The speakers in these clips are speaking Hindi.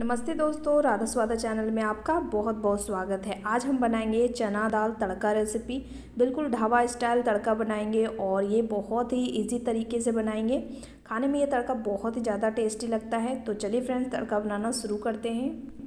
नमस्ते दोस्तों राधा स्वादा चैनल में आपका बहुत बहुत स्वागत है आज हम बनाएंगे चना दाल तड़का रेसिपी बिल्कुल ढाबा स्टाइल तड़का बनाएंगे और ये बहुत ही इजी तरीके से बनाएंगे खाने में ये तड़का बहुत ही ज़्यादा टेस्टी लगता है तो चलिए फ्रेंड्स तड़का बनाना शुरू करते हैं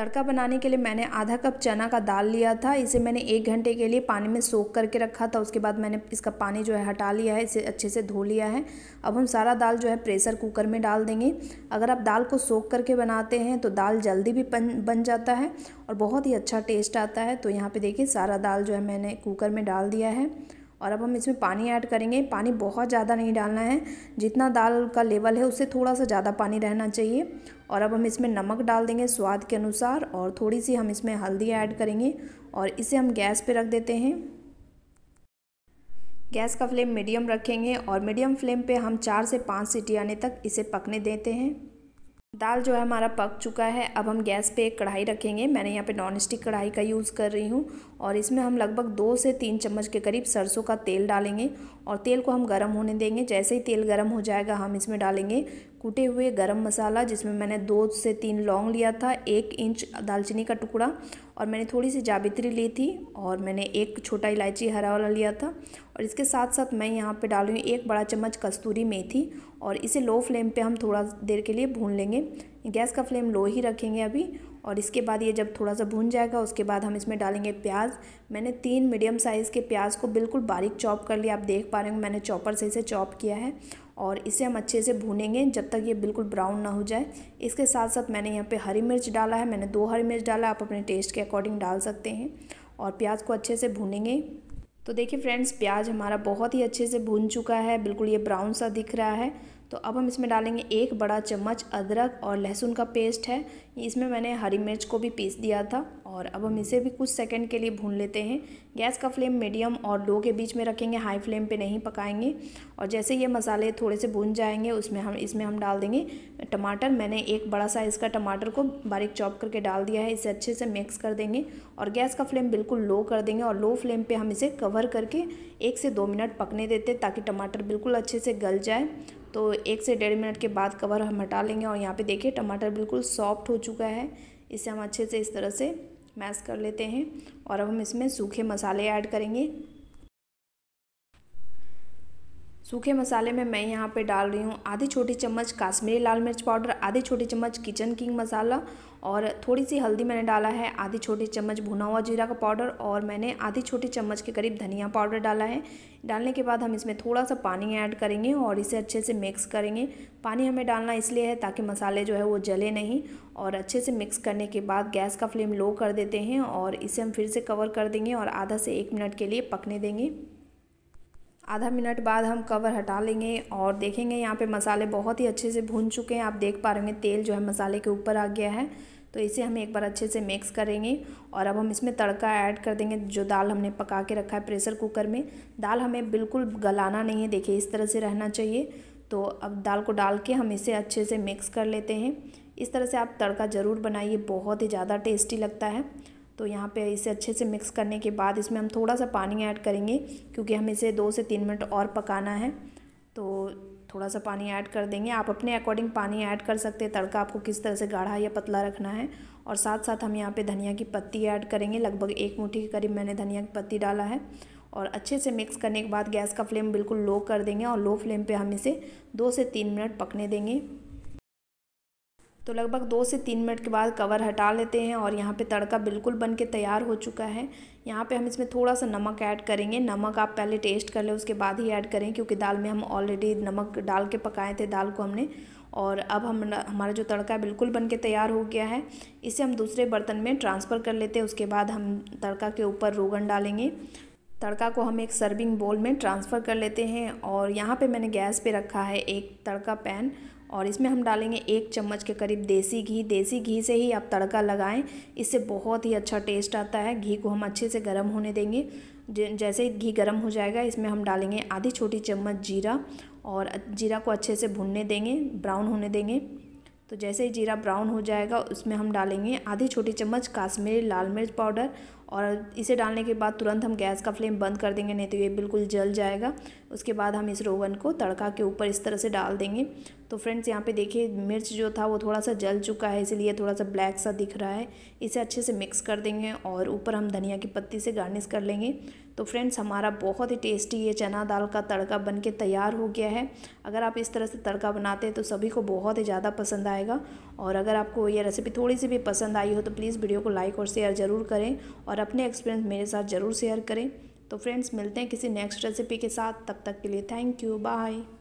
तड़का बनाने के लिए मैंने आधा कप चना का दाल लिया था इसे मैंने एक घंटे के लिए पानी में सोख करके रखा था उसके बाद मैंने इसका पानी जो है हटा लिया है इसे अच्छे से धो लिया है अब हम सारा दाल जो है प्रेशर कुकर में डाल देंगे अगर आप दाल को सोख करके बनाते हैं तो दाल जल्दी भी बन बन जाता है और बहुत ही अच्छा टेस्ट आता है तो यहाँ पर देखिए सारा दाल जो है मैंने कुकर में डाल दिया है और अब हम इसमें पानी ऐड करेंगे पानी बहुत ज़्यादा नहीं डालना है जितना दाल का लेवल है उससे थोड़ा सा ज़्यादा पानी रहना चाहिए और अब हम इसमें नमक डाल देंगे स्वाद के अनुसार और थोड़ी सी हम इसमें हल्दी ऐड करेंगे और इसे हम गैस पर रख देते हैं गैस का फ्लेम मीडियम रखेंगे और मीडियम फ्लेम पे हम चार से पाँच सीटी आने तक इसे पकने देते हैं दाल जो है हमारा पक चुका है अब हम गैस पे एक कढ़ाई रखेंगे मैंने यहाँ पे नॉन स्टिक कढ़ाई का यूज़ कर रही हूँ और इसमें हम लगभग दो से तीन चम्मच के करीब सरसों का तेल डालेंगे और तेल को हम गर्म होने देंगे जैसे ही तेल गर्म हो जाएगा हम इसमें डालेंगे कूटे हुए गरम मसाला जिसमें मैंने दो से तीन लौंग लिया था एक इंच दालचीनी का टुकड़ा और मैंने थोड़ी सी जावित्री ली थी और मैंने एक छोटा इलायची हरा वाला लिया था और इसके साथ साथ मैं यहाँ पे डाल रही एक बड़ा चम्मच कस्तूरी मेथी और इसे लो फ्लेम पे हम थोड़ा देर के लिए भून लेंगे गैस का फ्लेम लो ही रखेंगे अभी और इसके बाद ये जब थोड़ा सा भून जाएगा उसके बाद हम इसमें डालेंगे प्याज मैंने तीन मीडियम साइज़ के प्याज को बिल्कुल बारीक चॉप कर लिया आप देख पा रहे हो मैंने चॉपर से इसे चॉप किया है और इसे हम अच्छे से भूनेंगे जब तक ये बिल्कुल ब्राउन ना हो जाए इसके साथ साथ मैंने यहाँ पे हरी मिर्च डाला है मैंने दो हरी मिर्च डाला है आप अपने टेस्ट के अकॉर्डिंग डाल सकते हैं और प्याज को अच्छे से भूनेंगे तो देखिए फ्रेंड्स प्याज हमारा बहुत ही अच्छे से भून चुका है बिल्कुल ये ब्राउन सा दिख रहा है तो अब हम इसमें डालेंगे एक बड़ा चम्मच अदरक और लहसुन का पेस्ट है इसमें मैंने हरी मिर्च को भी पीस दिया था और अब हम इसे भी कुछ सेकंड के लिए भून लेते हैं गैस का फ्लेम मीडियम और लो के बीच में रखेंगे हाई फ्लेम पे नहीं पकाएंगे और जैसे ये मसाले थोड़े से भून जाएंगे उसमें हम इसमें हम डाल देंगे टमाटर मैंने एक बड़ा साइज़ का टमाटर को बारीक चॉप करके डाल दिया है इसे अच्छे से मिक्स कर देंगे और गैस का फ्लेम बिल्कुल लो कर देंगे और लो फ्लेम पर हम इसे कवर करके एक से दो मिनट पकने देते ताकि टमाटर बिल्कुल अच्छे से गल जाए तो एक से डेढ़ मिनट के बाद कवर हम हटा लेंगे और यहाँ पर देखिए टमाटर बिल्कुल सॉफ्ट हो चुका है इसे हम अच्छे से इस तरह से मैश कर लेते हैं और अब हम इसमें सूखे मसाले ऐड करेंगे सूखे मसाले में मैं यहाँ पे डाल रही हूँ आधी छोटी चम्मच काश्मीरी लाल मिर्च पाउडर आधी छोटी चम्मच किचन किंग मसाला और थोड़ी सी हल्दी मैंने डाला है आधी छोटी चम्मच भुना हुआ जीरा का पाउडर और मैंने आधी छोटी चम्मच के करीब धनिया पाउडर डाला है डालने के बाद हम इसमें थोड़ा सा पानी ऐड करेंगे और इसे अच्छे से मिक्स करेंगे पानी हमें डालना इसलिए है ताकि मसाले जो है वो जले नहीं और अच्छे से मिक्स करने के बाद गैस का फ्लेम लो कर देते हैं और इसे हम फिर से कवर कर देंगे और आधा से एक मिनट के लिए पकने देंगे आधा मिनट बाद हम कवर हटा लेंगे और देखेंगे यहाँ पे मसाले बहुत ही अच्छे से भून चुके हैं आप देख पा रहे होंगे तेल जो है मसाले के ऊपर आ गया है तो इसे हम एक बार अच्छे से मिक्स करेंगे और अब हम इसमें तड़का ऐड कर देंगे जो दाल हमने पका के रखा है प्रेशर कुकर में दाल हमें बिल्कुल गलाना नहीं है देखिए इस तरह से रहना चाहिए तो अब दाल को डाल के हम इसे अच्छे से मिक्स कर लेते हैं इस तरह से आप तड़का ज़रूर बनाइए बहुत ही ज़्यादा टेस्टी लगता है तो यहाँ पे इसे अच्छे से मिक्स करने के बाद इसमें हम थोड़ा सा पानी ऐड करेंगे क्योंकि हम इसे दो से तीन मिनट और पकाना है तो थोड़ा सा पानी ऐड कर देंगे आप अपने अकॉर्डिंग पानी ऐड कर सकते हैं तड़का आपको किस तरह से गाढ़ा या पतला रखना है और साथ साथ हम यहाँ पे धनिया की पत्ती ऐड करेंगे लगभग एक मुट्ठी के करीब मैंने धनिया की पत्ती डाला है और अच्छे से मिक्स करने के बाद गैस का फ्लेम बिल्कुल लो कर देंगे और लो फ्लेम पर हम इसे दो से तीन मिनट पकने देंगे तो लगभग दो से तीन मिनट के बाद कवर हटा लेते हैं और यहाँ पे तड़का बिल्कुल बन के तैयार हो चुका है यहाँ पे हम इसमें थोड़ा सा नमक ऐड करेंगे नमक आप पहले टेस्ट कर लें उसके बाद ही ऐड करें क्योंकि दाल में हम ऑलरेडी नमक डाल के पकाए थे दाल को हमने और अब हम हमारा जो तड़का बिल्कुल बन के तैयार हो गया है इसे हम दूसरे बर्तन में ट्रांसफ़र कर लेते हैं उसके बाद हम तड़का के ऊपर रोगन डालेंगे तड़का को हम एक सर्विंग बोल में ट्रांसफ़र कर लेते हैं और यहाँ पे मैंने गैस पे रखा है एक तड़का पैन और इसमें हम डालेंगे एक चम्मच के करीब देसी घी देसी घी से ही आप तड़का लगाएं इससे बहुत ही अच्छा टेस्ट आता है घी को हम अच्छे से गर्म होने देंगे जैसे ही घी गर्म हो जाएगा इसमें हम डालेंगे आधी छोटी चम्मच जीरा और जीरा को अच्छे से भुनने देंगे ब्राउन होने देंगे तो जैसे ही जीरा ब्राउन हो जाएगा उसमें हम डालेंगे आधी छोटी चम्मच काश्मीरी लाल मिर्च पाउडर और इसे डालने के बाद तुरंत हम गैस का फ्लेम बंद कर देंगे नहीं तो ये बिल्कुल जल जाएगा उसके बाद हम इस रोगन को तड़का के ऊपर इस तरह से डाल देंगे तो फ्रेंड्स यहाँ पे देखिए मिर्च जो था वो थोड़ा सा जल चुका है इसीलिए थोड़ा सा ब्लैक सा दिख रहा है इसे अच्छे से मिक्स कर देंगे और ऊपर हम धनिया की पत्ती से गार्निश कर लेंगे तो फ्रेंड्स हमारा बहुत ही टेस्टी ये चना दाल का तड़का बन के तैयार हो गया है अगर आप इस तरह से तड़का बनाते हैं तो सभी को बहुत ही ज़्यादा पसंद आएगा और अगर आपको ये रेसिपी थोड़ी सी भी पसंद आई हो तो प्लीज़ वीडियो को लाइक और शेयर ज़रूर करें और और अपने एक्सपीरियंस मेरे साथ ज़रूर शेयर करें तो फ्रेंड्स मिलते हैं किसी नेक्स्ट रेसिपी के साथ तब तक के लिए थैंक यू बाय